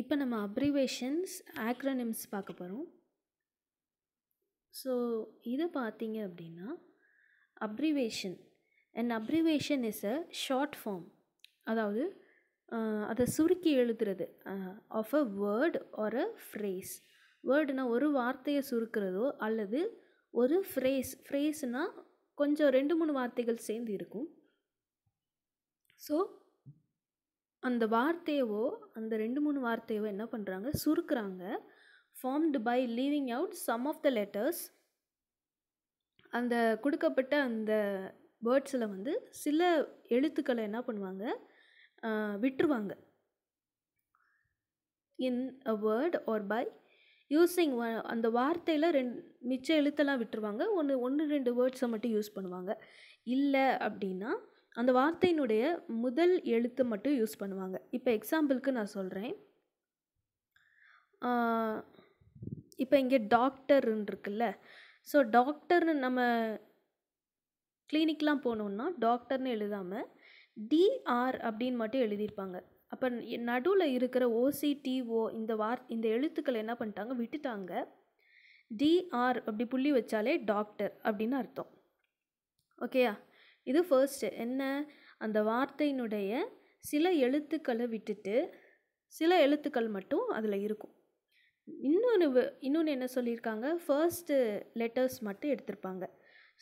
இப்போ நம்ம அப்ரிவேஷன்ஸ் ஆக்ரனிம்ஸ் பார்க்க போகிறோம் ஸோ இதை பார்த்தீங்க அப்படின்னா abbreviation and abbreviation is a short form அதாவது அதை சுருக்கி எழுதுறது of a word or a phrase வேர்டுனா ஒரு வார்த்தையை சுருக்கிறதோ அல்லது ஒரு ஃப்ரேஸ் ஃப்ரேஸ்னால் கொஞ்சம் ரெண்டு மூணு வார்த்தைகள் சேர்ந்து இருக்கும் ஸோ அந்த வார்த்தையவோ அந்த ரெண்டு மூணு வார்த்தையவோ என்ன பண்ணுறாங்க சுருக்கிறாங்க formed by leaving out some of the letters அந்த கொடுக்கப்பட்ட அந்த வேர்ட்ஸில் வந்து சில எழுத்துக்களை என்ன பண்ணுவாங்க விட்டுருவாங்க in a word or by using அந்த வார்த்தையில் ரெண்டு மிச்ச எழுத்தெல்லாம் விட்டுருவாங்க ஒன்று ஒன்று ரெண்டு வேர்ட்ஸை மட்டும் யூஸ் பண்ணுவாங்க இல்லை அப்படின்னா அந்த வார்த்தையினுடைய முதல் எழுத்தை மட்டும் யூஸ் பண்ணுவாங்க இப்போ எக்ஸாம்பிளுக்கு நான் சொல்கிறேன் இப்போ இங்கே டாக்டர்ன்னு இருக்குல்ல ஸோ டாக்டர்னு நம்ம கிளினிக்லாம் போனோன்னா டாக்டர்னு எழுதாமல் டிஆர் அப்படின்னு மட்டும் எழுதியிருப்பாங்க அப்போ நடுவில் இருக்கிற ஓசிடிஓ இந்த வார் இந்த எழுத்துக்களை என்ன பண்ணிட்டாங்க விட்டுட்டாங்க டிஆர் அப்படி புள்ளி வச்சாலே டாக்டர் அப்படின்னு அர்த்தம் ஓகேயா இது ஃபர்ஸ்ட்டு என்ன அந்த வார்த்தையினுடைய சில எழுத்துக்களை விட்டுட்டு சில எழுத்துக்கள் மட்டும் அதில் இருக்கும் இன்னொன்று இன்னொன்று என்ன சொல்லியிருக்காங்க ஃபர்ஸ்ட்டு லெட்டர்ஸ் மட்டும் எடுத்திருப்பாங்க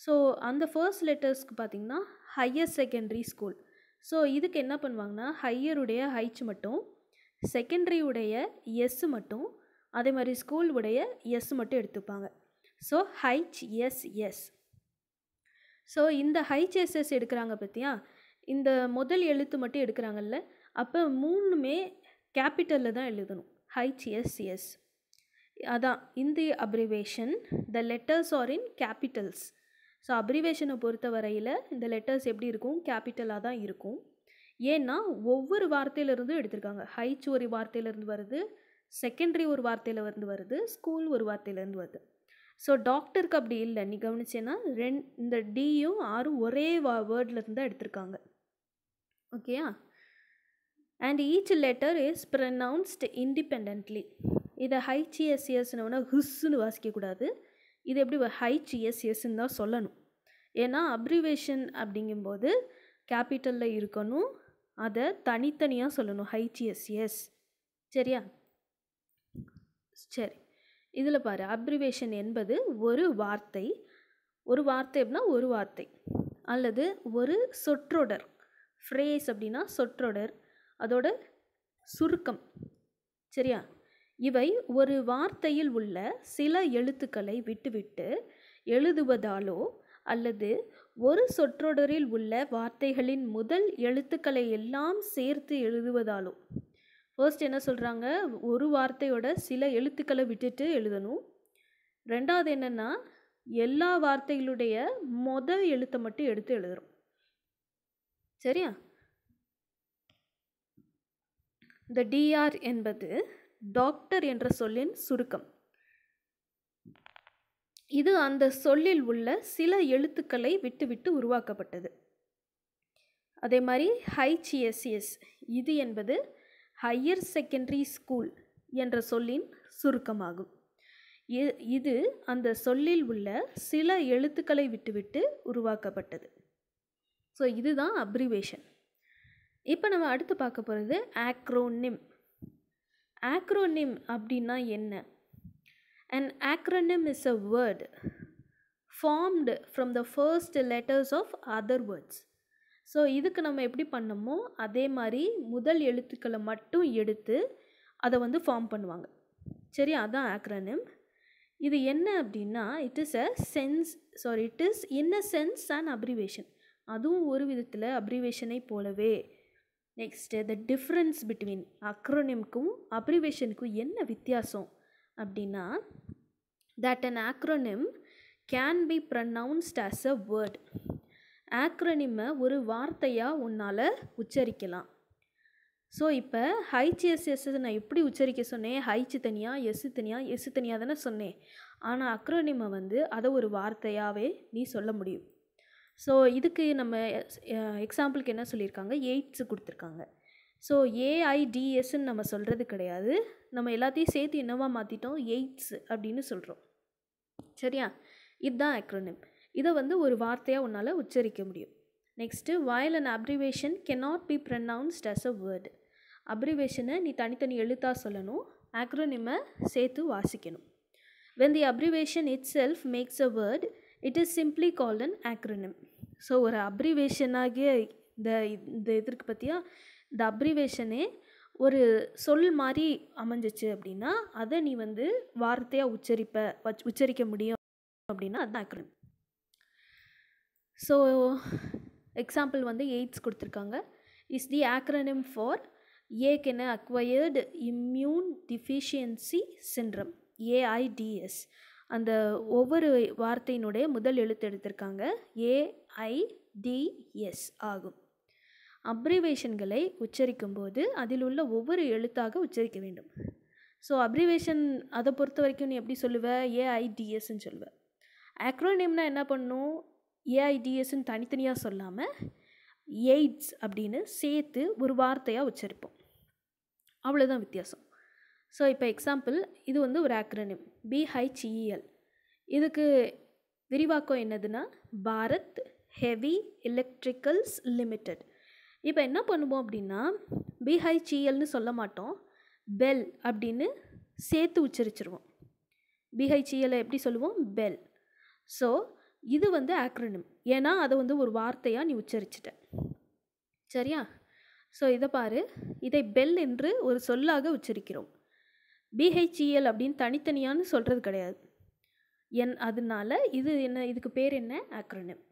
ஸோ அந்த ஃபர்ஸ்ட் லெட்டர்ஸ்க்கு பார்த்திங்கன்னா ஹையர் செகண்டரி ஸ்கூல் ஸோ இதுக்கு என்ன பண்ணுவாங்கன்னா ஹையருடைய ஹைச் மட்டும் செகண்டரி உடைய எஸ் மட்டும் அதே மாதிரி ஸ்கூல் உடைய எஸ் மட்டும் எடுத்துப்பாங்க so H S S so இந்த ஹை சேசஸ் எடுக்கிறாங்க பார்த்தியா இந்த முதல் எழுத்து மட்டும் எடுக்கிறாங்கல்ல அப்போ மூணுமே கேபிட்டலில் தான் எழுதணும் ஹைச் அதான் இந்த abbreviation the letters are in capitals so அப்ரிவேஷனை பொறுத்த வரையில் இந்த லெட்டர்ஸ் எப்படி இருக்கும் கேபிட்டலாக தான் இருக்கும் ஏன்னா ஒவ்வொரு வார்த்தையிலிருந்தும் எடுத்திருக்காங்க ஹைச் ஒரு வார்த்தையிலேருந்து வருது செகண்டரி ஒரு வார்த்தையிலேருந்து வருது ஸ்கூல் ஒரு வார்த்தையிலேருந்து வருது ஸோ டாக்டருக்கு அப்படி இல்லை நீ கவனிச்சேன்னா ரெண் இந்த டியும் ஆரும் ஒரே வா வேர்ட்லேருந்து தான் எடுத்திருக்காங்க ஓகேயா and each letter is pronounced independently இதை ஹைச்சிஎஸ்எஸ்னோன்னா ஹுஸ்ஸுன்னு வாசிக்கக்கூடாது இது எப்படி ஹைச்சிஎஸ்எஸ்ன்னு தான் சொல்லணும் ஏன்னா அப்ரிவேஷன் அப்படிங்கும்போது கேபிட்டலில் இருக்கணும் அதை தனித்தனியாக சொல்லணும் ஹைச்சிஎஸ்எஸ் சரியா சரி இதில் பாரு அப்ரிவேஷன் என்பது ஒரு வார்த்தை ஒரு வார்த்தை அப்படின்னா ஒரு வார்த்தை அல்லது ஒரு சொற்றொடர் ஃப்ரேஸ் அப்படின்னா சொற்றொடர் அதோட சுருக்கம் சரியா இவை ஒரு வார்த்தையில் உள்ள சில எழுத்துக்களை விட்டுவிட்டு எழுதுவதாலோ அல்லது ஒரு சொற்றொடரில் உள்ள வார்த்தைகளின் முதல் எழுத்துக்களை எல்லாம் சேர்த்து எழுதுவதாலோ ஃபர்ஸ்ட் என்ன சொல்கிறாங்க ஒரு வார்த்தையோட சில எழுத்துக்களை விட்டுட்டு எழுதணும் ரெண்டாவது என்னென்னா எல்லா வார்த்தைகளுடைய முதல் எழுத்தை மட்டும் எடுத்து எழுதுகிறோம் சரியா இந்த டிஆர் என்பது டாக்டர் என்ற சொல்லின் சுருக்கம் இது அந்த சொல்லில் உள்ள சில எழுத்துக்களை விட்டுவிட்டு உருவாக்கப்பட்டது அதே மாதிரி ஹைச்சிஎஸ்சிஎஸ் e e இது என்பது ஹையர் செகண்டரி ஸ்கூல் என்ற சொல்லின் சுருக்கமாகும் இது அந்த சொல்லில் உள்ள சில எழுத்துக்களை விட்டுவிட்டு உருவாக்கப்பட்டது ஸோ இதுதான் அப்ரிவேஷன் இப்போ நம்ம அடுத்து பார்க்க போகிறது ஆக்ரோனிம் ஆக்ரோனிம் அப்படின்னா என்ன and acronym is a word formed from the first letters of other words so இதுக்கு நம்ம எப்படி பண்ணமோ அதே மாதிரி முதல் எழுத்துக்களை மட்டும் எடுத்து அதை வந்து ஃபார்ம் பண்ணுவாங்க சரி அதான் ஆக்ரனிம் இது என்ன அப்படின்னா it is a sense sorry it is in a sense and abbreviation அதுவும் ஒரு விதத்தில் அப்ரிவேஷனை போலவே நெக்ஸ்ட்டு த டிஃப்ரென்ஸ் பிட்வீன் அக்ரோனிம்க்கும் அப்ரிவேஷனுக்கும் என்ன வித்தியாசம் அப்படின்னா that an acronym can be pronounced as a word ஆக்ரனிமை ஒரு வார்த்தையாக உன்னால் உச்சரிக்கலாம் ஸோ இப்போ எஸ் நான் எப்படி உச்சரிக்க சொன்னேன் ஹைச்சு தனியாக எஸ்ஸு தனியாக எஸ் தனியாக தானே சொன்னேன் ஆனால் அக்ரோனிமை வந்து அதை ஒரு வார்த்தையாகவே நீ சொல்ல முடியும் ஸோ இதுக்கு நம்ம எக்ஸாம்பிளுக்கு என்ன சொல்லியிருக்காங்க எயிட்ஸு கொடுத்துருக்காங்க ஸோ ஏஐடிஎஸ்ன்னு நம்ம சொல்கிறது கிடையாது நம்ம எல்லாத்தையும் சேர்த்து என்னவாக மாற்றிட்டோம் எயிட்ஸ் அப்படின்னு சொல்கிறோம் சரியா இதுதான் அக்ரோனிம் இதை வந்து ஒரு வார்த்தையாக உன்னால் உச்சரிக்க முடியும் next while and abbreviation cannot be pronounced as a word அப்ரிவேஷனை நீ தனித்தனி எழுத்தாக சொல்லணும் ஆக்ரோனிமை சேர்த்து வாசிக்கணும் when the abbreviation itself makes a word it is simply called an acronym so ஒரு அப்ரிவேஷனாகிய இந்த இந்த இதற்கு பற்றியா இந்த அப்ரிவேஷனே ஒரு சொல் மாதிரி அமைஞ்சிச்சு அப்படின்னா அதை நீ வந்து வார்த்தையாக உச்சரிப்ப வச் உச்சரிக்க முடியும் அப்படின்னா அதுதான் ஆக்ரோனிம் ஸோ எக்ஸாம்பிள் வந்து எய்ட்ஸ் கொடுத்துருக்காங்க இஸ் தி ஆக்ரனிம் ஃபார் ஏக்கென acquired immune deficiency syndrome A I D S அந்த ஒவ்வொரு வார்த்தையினுடைய முதல் எழுத்து எடுத்திருக்காங்க ஏஐடிஎஸ் ஆகும் அப்ரிவேஷன்களை உச்சரிக்கும்போது அதில் உள்ள ஒவ்வொரு எழுத்தாக உச்சரிக்க வேண்டும் ஸோ அப்ரிவேஷன் அதை பொறுத்த வரைக்கும் நீ எப்படி சொல்லுவ ஏஐடிஎஸ்ன்னு சொல்லுவேன் ஆக்ரோனிம்னால் என்ன பண்ணும் ஏஐடிஎஸ்ன்னு தனித்தனியாக சொல்லாமல் எய்ட்ஸ் அப்படின்னு சேர்த்து ஒரு வார்த்தையாக உச்சரிப்போம் அவ்வளோதான் வித்தியாசம் ஸோ இப்போ எக்ஸாம்பிள் இது வந்து ஒரு ஆக்ரனிம் பிஹைச்இஎல் e இதுக்கு விரிவாக்கம் என்னதுன்னா பாரத் ஹெவி எலக்ட்ரிக்கல்ஸ் லிமிட்டெட் இப்போ என்ன பண்ணுவோம் அப்படின்னா பிஹைச்சிஎல்னு e சொல்ல மாட்டோம் பெல் அப்படின்னு சேர்த்து உச்சரிச்சிருவோம் பிஹைச்சிஎலை e எப்படி சொல்லுவோம் பெல் ஸோ இது வந்து ஆக்ரனிம் ஏன்னா அதை வந்து ஒரு வார்த்தையாக நீ உச்சரிச்சிட்ட சரியா ஸோ இதை பாரு இதை பெல் என்று ஒரு சொல்லாக உச்சரிக்கிறோம் பிஹெச்இஎல் e அப்படின்னு தனித்தனியான்னு சொல்கிறது கிடையாது என் அதனால இது என்ன இதுக்கு பேர் என்ன ஆக்ரனிம்